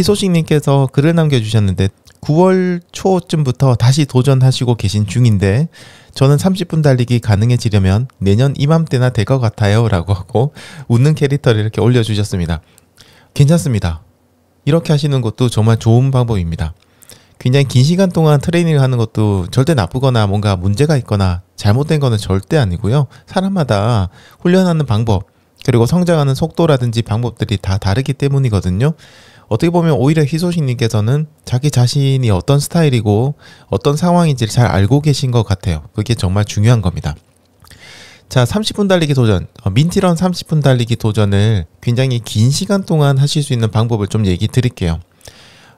희소식님께서 글을 남겨주셨는데 9월 초쯤부터 다시 도전하시고 계신 중인데 저는 30분 달리기 가능해지려면 내년 이맘때나 될 것 같아요 라고 하고 웃는 캐릭터를 이렇게 올려주셨습니다. 괜찮습니다. 이렇게 하시는 것도 정말 좋은 방법입니다. 굉장히 긴 시간 동안 트레이닝을 하는 것도 절대 나쁘거나 뭔가 문제가 있거나 잘못된 거는 절대 아니고요. 사람마다 훈련하는 방법, 그리고 성장하는 속도라든지 방법들이 다 다르기 때문이거든요. 어떻게 보면 오히려 희소식님께서는 자기 자신이 어떤 스타일이고 어떤 상황인지를 잘 알고 계신 것 같아요. 그게 정말 중요한 겁니다. 자, 30분 달리기 도전. 어, 민티런 30분 달리기 도전을 굉장히 긴 시간 동안 하실 수 있는 방법을 좀 얘기 드릴게요.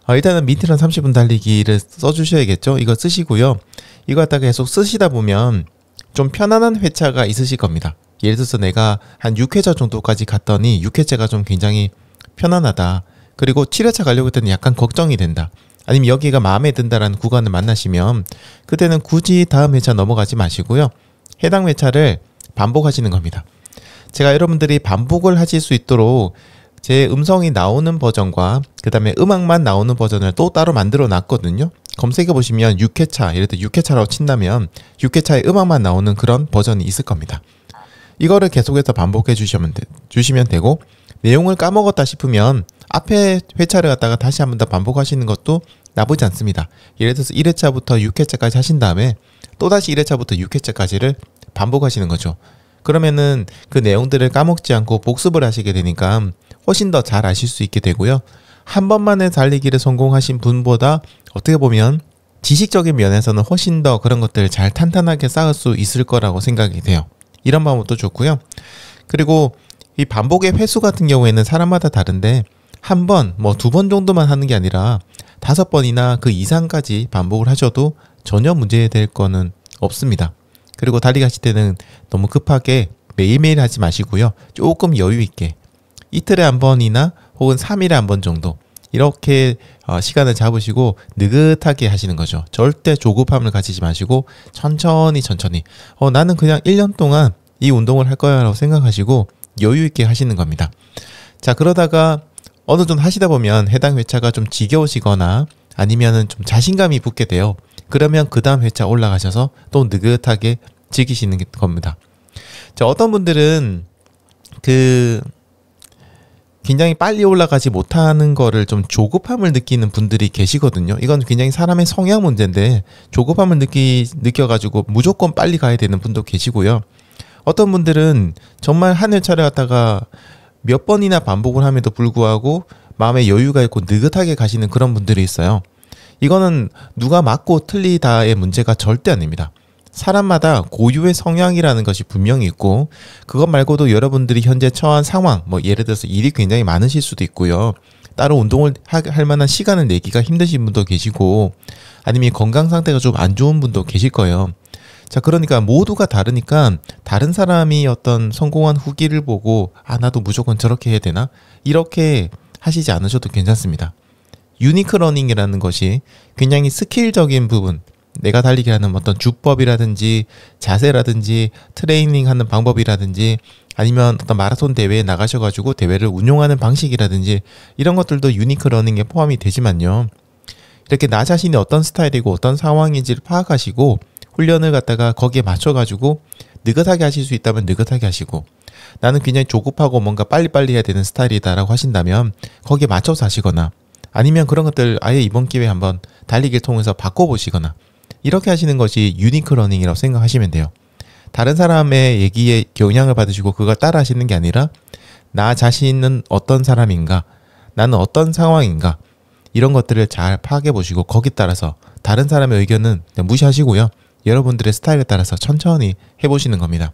어, 일단은 민티런 30분 달리기를 써주셔야겠죠? 이거 쓰시고요. 이거 갖다가 계속 쓰시다 보면 좀 편안한 회차가 있으실 겁니다. 예를 들어서 내가 한 6회차 정도까지 갔더니 6회차가 좀 굉장히 편안하다. 그리고 7회차 가려고 할 때는 약간 걱정이 된다. 아니면 여기가 마음에 든다라는 구간을 만나시면 그때는 굳이 다음 회차 넘어가지 마시고요. 해당 회차를 반복하시는 겁니다. 제가 여러분들이 반복을 하실 수 있도록 제 음성이 나오는 버전과 그 다음에 음악만 나오는 버전을 또 따로 만들어 놨거든요. 검색해 보시면 6회차, 예를 들어 6회차라고 친다면 6회차에 음악만 나오는 그런 버전이 있을 겁니다. 이거를 계속해서 반복해 주시면, 되, 주시면 되고 내용을 까먹었다 싶으면 앞에 회차를 갖다가 다시 한 번 더 반복하시는 것도 나쁘지 않습니다. 예를 들어서 1회차부터 6회차까지 하신 다음에 또다시 1회차부터 6회차까지를 반복하시는 거죠. 그러면은 그 내용들을 까먹지 않고 복습을 하시게 되니까 훨씬 더 잘 아실 수 있게 되고요. 한 번만에 달리기를 성공하신 분보다 어떻게 보면 지식적인 면에서는 훨씬 더 그런 것들을 잘 탄탄하게 쌓을 수 있을 거라고 생각이 돼요. 이런 방법도 좋고요. 그리고 이 반복의 횟수 같은 경우에는 사람마다 다른데 한 번, 뭐 두 번 정도만 하는 게 아니라 다섯 번이나 그 이상까지 반복을 하셔도 전혀 문제될 거는 없습니다. 그리고 달리 가실 때는 너무 급하게 매일매일 하지 마시고요. 조금 여유 있게 이틀에 한 번이나 혹은 3일에 한 번 정도 이렇게 어, 시간을 잡으시고 느긋하게 하시는 거죠. 절대 조급함을 가지지 마시고 천천히 천천히 어, 나는 그냥 1년 동안 이 운동을 할 거야 라고 생각하시고 여유 있게 하시는 겁니다. 자, 그러다가 어느 정도 하시다 보면 해당 회차가 좀 지겨우시거나 아니면은 좀 자신감이 붙게 돼요. 그러면 그 다음 회차 올라가셔서 또 느긋하게 즐기시는 겁니다. 자, 어떤 분들은 그 굉장히 빨리 올라가지 못하는 거를 좀 조급함을 느끼는 분들이 계시거든요. 이건 굉장히 사람의 성향 문제인데 조급함을 느끼 느껴가지고 무조건 빨리 가야 되는 분도 계시고요. 어떤 분들은 정말 한 회차를 갔다가몇 번이나 반복을 함에도 불구하고 마음에 여유가 있고 느긋하게 가시는 그런 분들이 있어요. 이거는 누가 맞고 틀리다의 문제가 절대 아닙니다. 사람마다 고유의 성향이라는 것이 분명히 있고 그것 말고도 여러분들이 현재 처한 상황 뭐 예를 들어서 일이 굉장히 많으실 수도 있고요. 따로 운동을 할 만한 시간을 내기가 힘드신 분도 계시고 아니면 건강 상태가 좀 안 좋은 분도 계실 거예요. 자, 그러니까 모두가 다르니까 다른 사람이 어떤 성공한 후기를 보고 아, 나도 무조건 저렇게 해야 되나? 이렇게 하시지 않으셔도 괜찮습니다. 유니크 러닝이라는 것이 굉장히 스킬적인 부분, 내가 달리기 하는 어떤 주법이라든지 자세라든지 트레이닝 하는 방법이라든지 아니면 어떤 마라톤 대회에 나가셔가지고 대회를 운용하는 방식이라든지 이런 것들도 유니크 러닝에 포함이 되지만요. 이렇게 나 자신이 어떤 스타일이고 어떤 상황인지를 파악하시고 훈련을 갖다가 거기에 맞춰가지고 느긋하게 하실 수 있다면 느긋하게 하시고 나는 그냥 조급하고 뭔가 빨리빨리 해야 되는 스타일이다라고 하신다면 거기에 맞춰서 하시거나 아니면 그런 것들 아예 이번 기회에 한번 달리기를 통해서 바꿔보시거나 이렇게 하시는 것이 유니크 러닝이라고 생각하시면 돼요. 다른 사람의 얘기에 영향을 받으시고 그걸 따라 하시는 게 아니라 나 자신은 어떤 사람인가 나는 어떤 상황인가 이런 것들을 잘 파악해 보시고 거기 따라서 다른 사람의 의견은 무시하시고요. 여러분들의 스타일에 따라서 천천히 해보시는 겁니다.